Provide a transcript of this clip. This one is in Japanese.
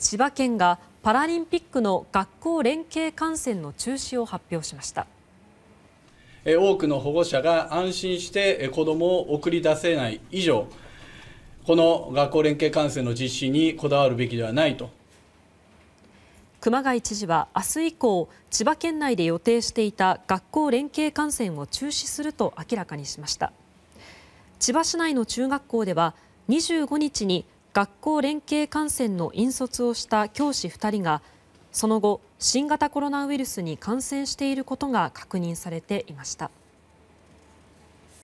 千葉県がパラリンピックの学校連携観戦の中止を発表しました多くの保護者が安心して子供を送り出せない以上この学校連携観戦の実施にこだわるべきではないと熊谷知事は明日以降千葉県内で予定していた学校連携観戦を中止すると明らかにしました千葉市内の中学校では25日に学校連携観戦の引率をした教師2人がその後、新型コロナウイルスに感染していることが確認されていました。